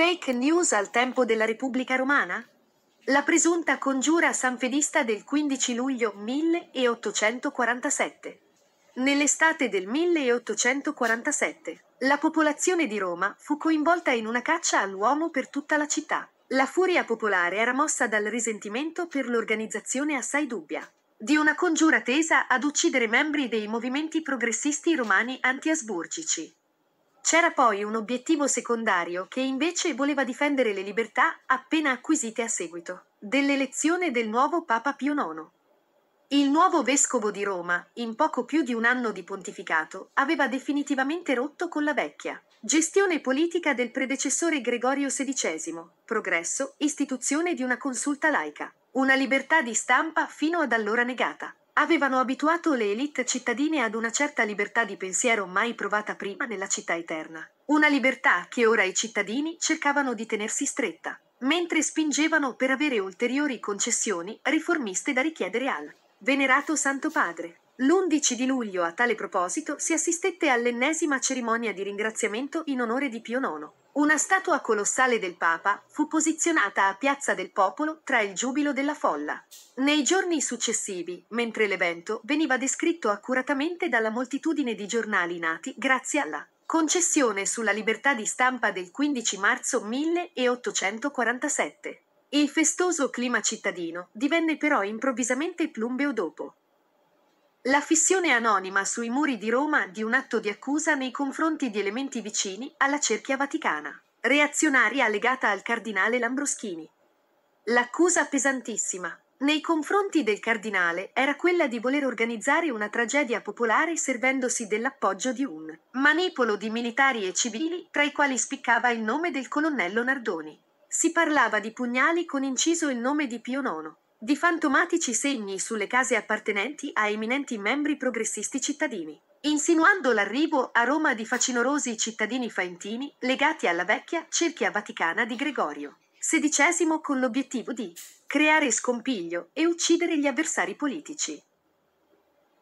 Fake news al tempo della Repubblica Romana? La presunta congiura sanfedista del 15 luglio 1847. Nell'estate del 1847, la popolazione di Roma fu coinvolta in una caccia all'uomo per tutta la città. La furia popolare era mossa dal risentimento per l'organizzazione assai dubbia di una congiura tesa ad uccidere membri dei movimenti progressisti romani anti-asburgici. C'era poi un obiettivo secondario che invece voleva difendere le libertà appena acquisite a seguito dell'elezione del nuovo Papa Pio IX. Il nuovo vescovo di Roma, in poco più di un anno di pontificato, aveva definitivamente rotto con la vecchia gestione politica del predecessore Gregorio XVI, progresso, istituzione di una consulta laica, una libertà di stampa fino ad allora negata avevano abituato le elite cittadine ad una certa libertà di pensiero mai provata prima nella città eterna. Una libertà che ora i cittadini cercavano di tenersi stretta, mentre spingevano per avere ulteriori concessioni riformiste da richiedere al venerato Santo Padre. L'11 di luglio, a tale proposito, si assistette all'ennesima cerimonia di ringraziamento in onore di Pio IX. Una statua colossale del Papa fu posizionata a Piazza del Popolo tra il giubilo della folla. Nei giorni successivi, mentre l'evento veniva descritto accuratamente dalla moltitudine di giornali nati grazie alla concessione sulla libertà di stampa del 15 marzo 1847. Il festoso clima cittadino divenne però improvvisamente plumbeo dopo. La fissione anonima sui muri di Roma di un atto di accusa nei confronti di elementi vicini alla cerchia vaticana. Reazionaria legata al cardinale Lambroschini. L'accusa pesantissima nei confronti del cardinale era quella di voler organizzare una tragedia popolare servendosi dell'appoggio di un manipolo di militari e civili, tra i quali spiccava il nome del colonnello Nardoni. Si parlava di pugnali con inciso il nome di Pio IX di fantomatici segni sulle case appartenenti a eminenti membri progressisti cittadini, insinuando l'arrivo a Roma di facinorosi cittadini faentini legati alla vecchia cerchia vaticana di Gregorio XVI con l'obiettivo di creare scompiglio e uccidere gli avversari politici.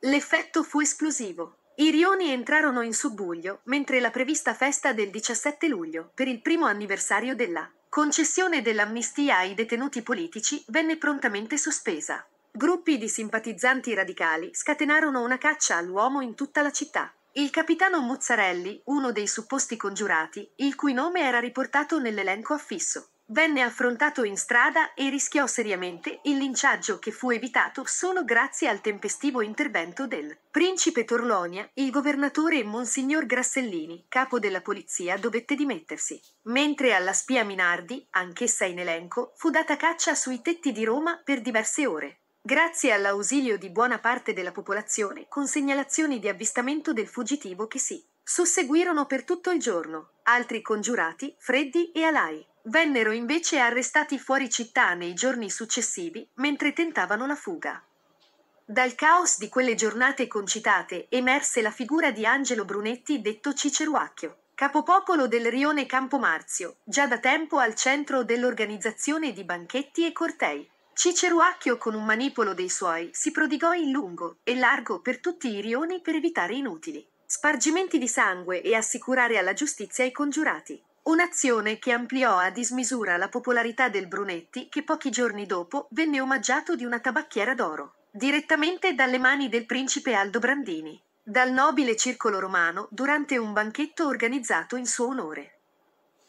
L'effetto fu esplosivo. I rioni entrarono in subbuglio mentre la prevista festa del 17 luglio per il primo anniversario della concessione dell'amnistia ai detenuti politici venne prontamente sospesa. Gruppi di simpatizzanti radicali scatenarono una caccia all'uomo in tutta la città. Il capitano Muzzarelli, uno dei supposti congiurati, il cui nome era riportato nell'elenco affisso, Venne affrontato in strada e rischiò seriamente il linciaggio che fu evitato solo grazie al tempestivo intervento del principe Torlonia, il governatore monsignor Grassellini, capo della polizia, dovette dimettersi. Mentre alla spia Minardi, anch'essa in elenco, fu data caccia sui tetti di Roma per diverse ore. Grazie all'ausilio di buona parte della popolazione, con segnalazioni di avvistamento del fuggitivo che si susseguirono per tutto il giorno, altri congiurati, freddi e alai vennero invece arrestati fuori città nei giorni successivi mentre tentavano la fuga. Dal caos di quelle giornate concitate emerse la figura di Angelo Brunetti detto Ciceruacchio, capopopolo del rione Campomarzio, già da tempo al centro dell'organizzazione di banchetti e cortei. Ciceruacchio con un manipolo dei suoi si prodigò in lungo e largo per tutti i rioni per evitare inutili spargimenti di sangue e assicurare alla giustizia i congiurati. Un'azione che ampliò a dismisura la popolarità del Brunetti che pochi giorni dopo venne omaggiato di una tabacchiera d'oro, direttamente dalle mani del principe Aldo Brandini, dal nobile circolo romano durante un banchetto organizzato in suo onore.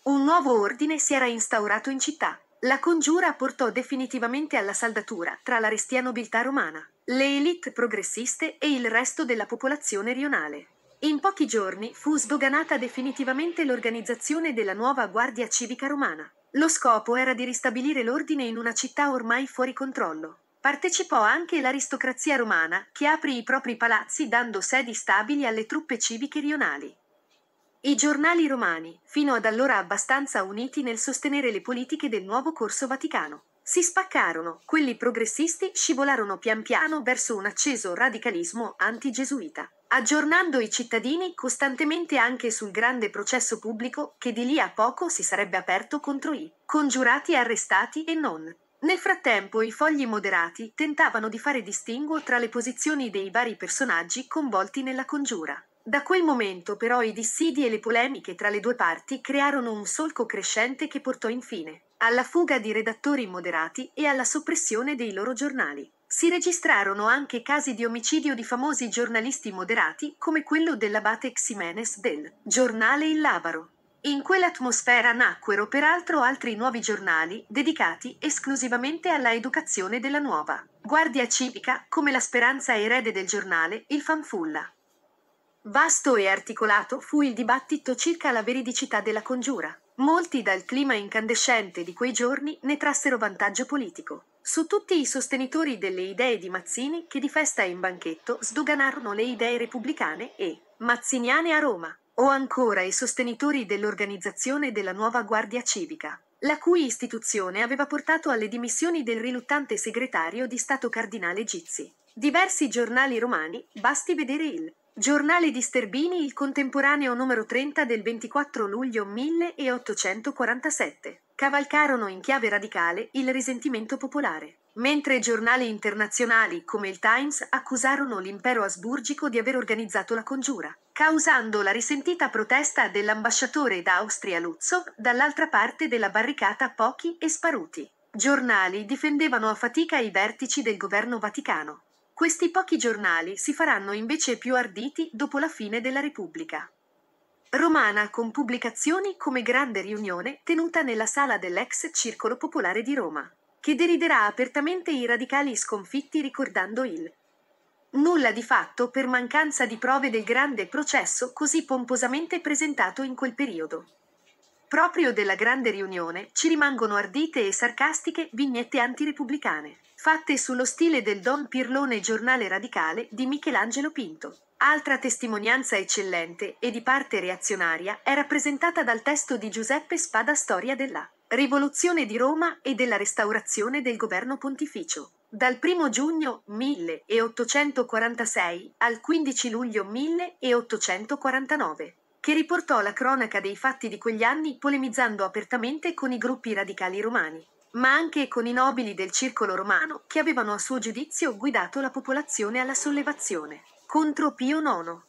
Un nuovo ordine si era instaurato in città. La congiura portò definitivamente alla saldatura tra la restia nobiltà romana, le élite progressiste e il resto della popolazione rionale. In pochi giorni fu sdoganata definitivamente l'organizzazione della nuova Guardia Civica Romana. Lo scopo era di ristabilire l'ordine in una città ormai fuori controllo. Partecipò anche l'aristocrazia romana, che aprì i propri palazzi dando sedi stabili alle truppe civiche rionali. I giornali romani, fino ad allora abbastanza uniti nel sostenere le politiche del nuovo corso Vaticano, si spaccarono, quelli progressisti scivolarono pian piano verso un acceso radicalismo antigesuita aggiornando i cittadini costantemente anche sul grande processo pubblico che di lì a poco si sarebbe aperto contro i congiurati arrestati e non. Nel frattempo i fogli moderati tentavano di fare distinguo tra le posizioni dei vari personaggi coinvolti nella congiura. Da quel momento però i dissidi e le polemiche tra le due parti crearono un solco crescente che portò infine alla fuga di redattori moderati e alla soppressione dei loro giornali. Si registrarono anche casi di omicidio di famosi giornalisti moderati, come quello dell'abate Ximenes del giornale Il Lavaro. In quell'atmosfera nacquero peraltro altri nuovi giornali dedicati esclusivamente alla educazione della nuova Guardia Civica, come la speranza erede del giornale Il Fanfulla. Vasto e articolato fu il dibattito circa la veridicità della congiura. Molti dal clima incandescente di quei giorni ne trassero vantaggio politico. Su tutti i sostenitori delle idee di Mazzini che di festa in banchetto sdoganarono le idee repubblicane e mazziniane a Roma, o ancora i sostenitori dell'organizzazione della nuova Guardia Civica, la cui istituzione aveva portato alle dimissioni del riluttante segretario di Stato Cardinale Gizzi. Diversi giornali romani, basti vedere il Giornale di Sterbini, il contemporaneo numero 30 del 24 luglio 1847. Cavalcarono in chiave radicale il risentimento popolare. Mentre giornali internazionali come il Times accusarono l'impero asburgico di aver organizzato la congiura, causando la risentita protesta dell'ambasciatore d'Austria Luzzo dall'altra parte della barricata pochi e sparuti. Giornali difendevano a fatica i vertici del governo vaticano questi pochi giornali si faranno invece più arditi dopo la fine della Repubblica. Romana con pubblicazioni come Grande riunione tenuta nella sala dell'ex Circolo Popolare di Roma, che deriderà apertamente i radicali sconfitti ricordando il nulla di fatto per mancanza di prove del grande processo così pomposamente presentato in quel periodo. Proprio della grande riunione ci rimangono ardite e sarcastiche vignette antirepubblicane fatte sullo stile del Don Pirlone Giornale Radicale di Michelangelo Pinto. Altra testimonianza eccellente e di parte reazionaria è rappresentata dal testo di Giuseppe Spada Storia della Rivoluzione di Roma e della restaurazione del governo pontificio. Dal 1 giugno 1846 al 15 luglio 1849, che riportò la cronaca dei fatti di quegli anni polemizzando apertamente con i gruppi radicali romani ma anche con i nobili del circolo romano che avevano a suo giudizio guidato la popolazione alla sollevazione contro Pio IX.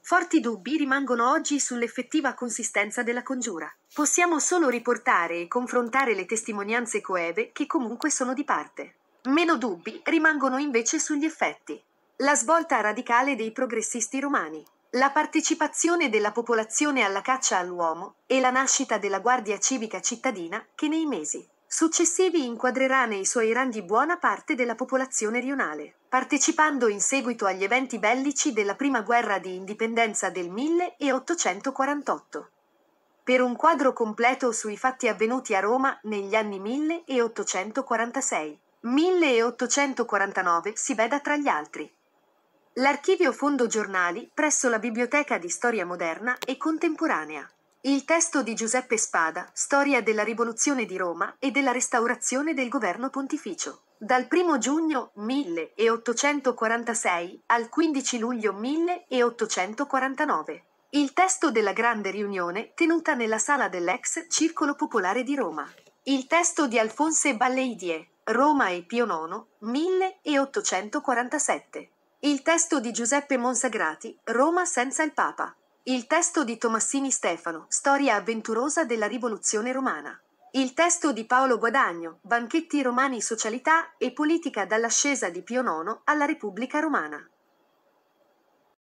Forti dubbi rimangono oggi sull'effettiva consistenza della congiura. Possiamo solo riportare e confrontare le testimonianze coeve che comunque sono di parte. Meno dubbi rimangono invece sugli effetti. La svolta radicale dei progressisti romani, la partecipazione della popolazione alla caccia all'uomo e la nascita della Guardia Civica cittadina che nei mesi successivi inquadrerà nei suoi ranghi buona parte della popolazione rionale, partecipando in seguito agli eventi bellici della prima guerra di indipendenza del 1848. Per un quadro completo sui fatti avvenuti a Roma negli anni 1846, 1849 si veda tra gli altri. L'archivio Fondo Giornali presso la Biblioteca di Storia Moderna e Contemporanea. Il testo di Giuseppe Spada, Storia della rivoluzione di Roma e della restaurazione del governo pontificio. Dal 1 giugno 1846 al 15 luglio 1849. Il testo della grande riunione tenuta nella sala dell'ex Circolo Popolare di Roma. Il testo di Alfonse Balleidie, Roma e Pio IX, 1847. Il testo di Giuseppe Monsagrati, Roma senza il Papa, il testo di Tomassini Stefano, Storia avventurosa della rivoluzione romana. Il testo di Paolo Guadagno, Banchetti romani socialità e politica dall'ascesa di Pio IX alla Repubblica romana.